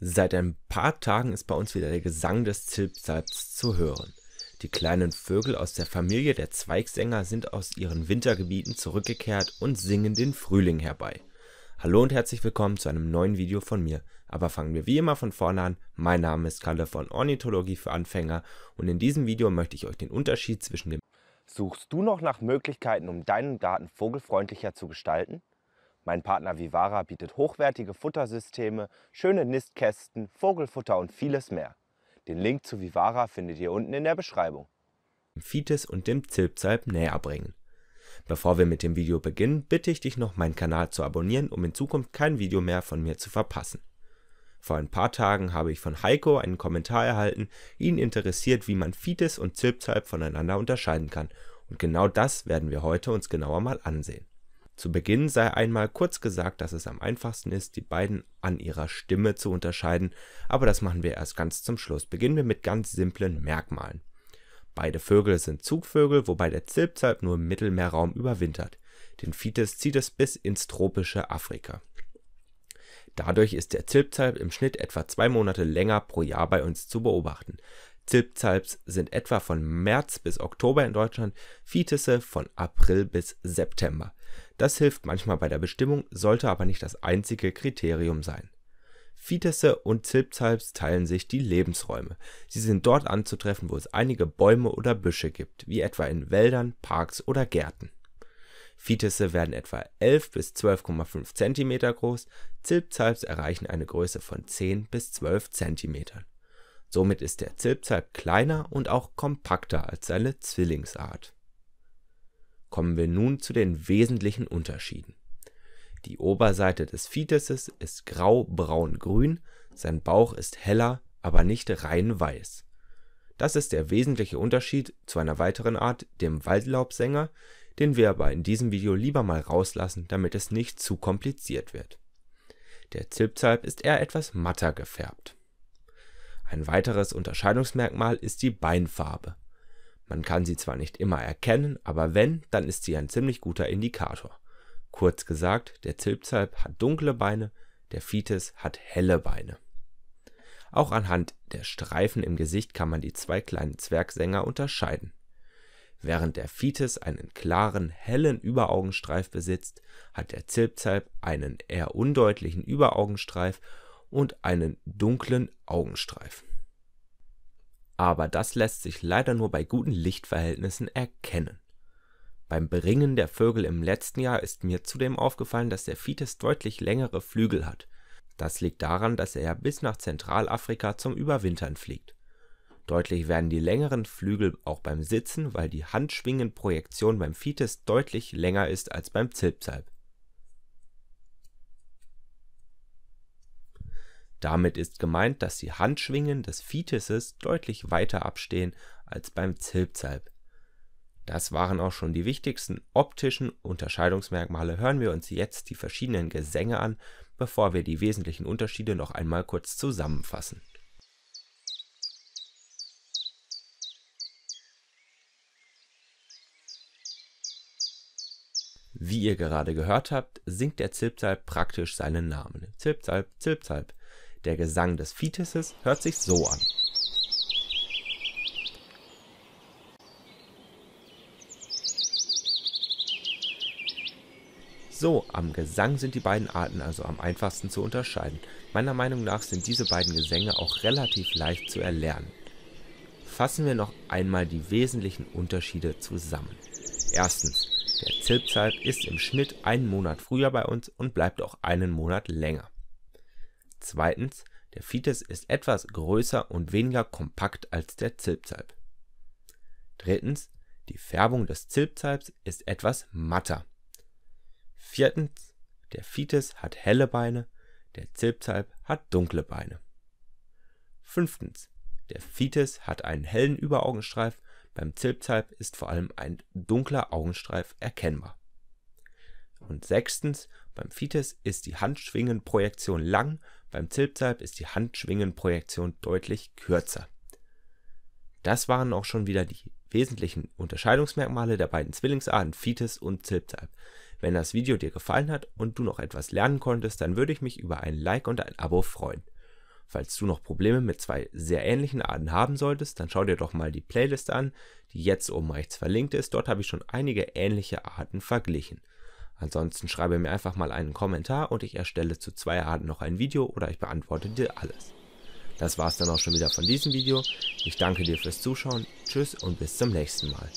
Seit ein paar Tagen ist bei uns wieder der Gesang des Zilpsalps zu hören. Die kleinen Vögel aus der Familie der Zweigsänger sind aus ihren Wintergebieten zurückgekehrt und singen den Frühling herbei. Hallo und herzlich willkommen zu einem neuen Video von mir. Aber fangen wir wie immer von vorne an. Mein Name ist Kalle von Ornithologie für Anfänger und in diesem Video möchte ich euch den Unterschied zwischen dem... Suchst du noch nach Möglichkeiten, um deinen Garten vogelfreundlicher zu gestalten? Mein Partner Vivara bietet hochwertige Futtersysteme, schöne Nistkästen, Vogelfutter und vieles mehr. Den Link zu Vivara findet ihr unten in der Beschreibung. Fites und dem Zilpzalp näher bringen. Bevor wir mit dem Video beginnen, bitte ich dich noch, meinen Kanal zu abonnieren, um in Zukunft kein Video mehr von mir zu verpassen. Vor ein paar Tagen habe ich von Heiko einen Kommentar erhalten, ihn interessiert, wie man Fites und Zilpzalp voneinander unterscheiden kann. Und genau das werden wir heute uns genauer mal ansehen. Zu Beginn sei einmal kurz gesagt, dass es am einfachsten ist, die beiden an ihrer Stimme zu unterscheiden, aber das machen wir erst ganz zum Schluss. Beginnen wir mit ganz simplen Merkmalen. Beide Vögel sind Zugvögel, wobei der Zilpzalp nur im Mittelmeerraum überwintert. Den Fites zieht es bis ins tropische Afrika. Dadurch ist der Zilpzalp im Schnitt etwa zwei Monate länger pro Jahr bei uns zu beobachten. Zilpzalps sind etwa von März bis Oktober in Deutschland, Viehzisse von April bis September. Das hilft manchmal bei der Bestimmung, sollte aber nicht das einzige Kriterium sein. Viehzisse und Zilpzalps teilen sich die Lebensräume. Sie sind dort anzutreffen, wo es einige Bäume oder Büsche gibt, wie etwa in Wäldern, Parks oder Gärten. Viehzisse werden etwa 11 bis 12,5 cm groß, Zilpzalps erreichen eine Größe von 10 bis 12 cm. Somit ist der Zipzalp kleiner und auch kompakter als seine Zwillingsart. Kommen wir nun zu den wesentlichen Unterschieden. Die Oberseite des Vitisses ist grau-braun-grün, sein Bauch ist heller, aber nicht rein weiß. Das ist der wesentliche Unterschied zu einer weiteren Art, dem Waldlaubsänger, den wir aber in diesem Video lieber mal rauslassen, damit es nicht zu kompliziert wird. Der Zipzalp ist eher etwas matter gefärbt. Ein weiteres Unterscheidungsmerkmal ist die Beinfarbe. Man kann sie zwar nicht immer erkennen, aber wenn, dann ist sie ein ziemlich guter Indikator. Kurz gesagt, der Zilpzalp hat dunkle Beine, der Fites hat helle Beine. Auch anhand der Streifen im Gesicht kann man die zwei kleinen Zwergsänger unterscheiden. Während der Fites einen klaren, hellen Überaugenstreif besitzt, hat der Zilpzalp einen eher undeutlichen Überaugenstreif und einen dunklen Augenstreifen. Aber das lässt sich leider nur bei guten Lichtverhältnissen erkennen. Beim Bringen der Vögel im letzten Jahr ist mir zudem aufgefallen, dass der Fites deutlich längere Flügel hat. Das liegt daran, dass er ja bis nach Zentralafrika zum Überwintern fliegt. Deutlich werden die längeren Flügel auch beim Sitzen, weil die Handschwingenprojektion beim Fites deutlich länger ist als beim Zilpzalp. Damit ist gemeint, dass die Handschwingen des Vitisses deutlich weiter abstehen als beim Zilpzalp. Das waren auch schon die wichtigsten optischen Unterscheidungsmerkmale. Hören wir uns jetzt die verschiedenen Gesänge an, bevor wir die wesentlichen Unterschiede noch einmal kurz zusammenfassen. Wie ihr gerade gehört habt, singt der Zilpzalp praktisch seinen Namen. Zilpzalp, Zilpzalp. Der Gesang des Fitisses hört sich so an. So, am Gesang sind die beiden Arten also am einfachsten zu unterscheiden. Meiner Meinung nach sind diese beiden Gesänge auch relativ leicht zu erlernen. Fassen wir noch einmal die wesentlichen Unterschiede zusammen. Erstens, der Zilpzalp ist im Schnitt einen Monat früher bei uns und bleibt auch einen Monat länger. Zweitens, der Fites ist etwas größer und weniger kompakt als der Zilpzalp. Drittens, die Färbung des Zilpzalps ist etwas matter. Viertens, der Fites hat helle Beine, der Zilpzalp hat dunkle Beine. Fünftens, der Fites hat einen hellen Überaugenstreif, beim Zilpzalp ist vor allem ein dunkler Augenstreif erkennbar. Und sechstens, beim Fites ist die Handschwingenprojektion lang beim Zilpzalp ist die Handschwingenprojektion deutlich kürzer. Das waren auch schon wieder die wesentlichen Unterscheidungsmerkmale der beiden Zwillingsarten Fitis und Zilpzalp. Wenn das Video dir gefallen hat und du noch etwas lernen konntest, dann würde ich mich über ein Like und ein Abo freuen. Falls du noch Probleme mit zwei sehr ähnlichen Arten haben solltest, dann schau dir doch mal die Playlist an, die jetzt oben rechts verlinkt ist. Dort habe ich schon einige ähnliche Arten verglichen. Ansonsten schreibe mir einfach mal einen Kommentar und ich erstelle zu zwei Arten noch ein Video oder ich beantworte dir alles. Das war's dann auch schon wieder von diesem Video. Ich danke dir fürs Zuschauen, tschüss und bis zum nächsten Mal.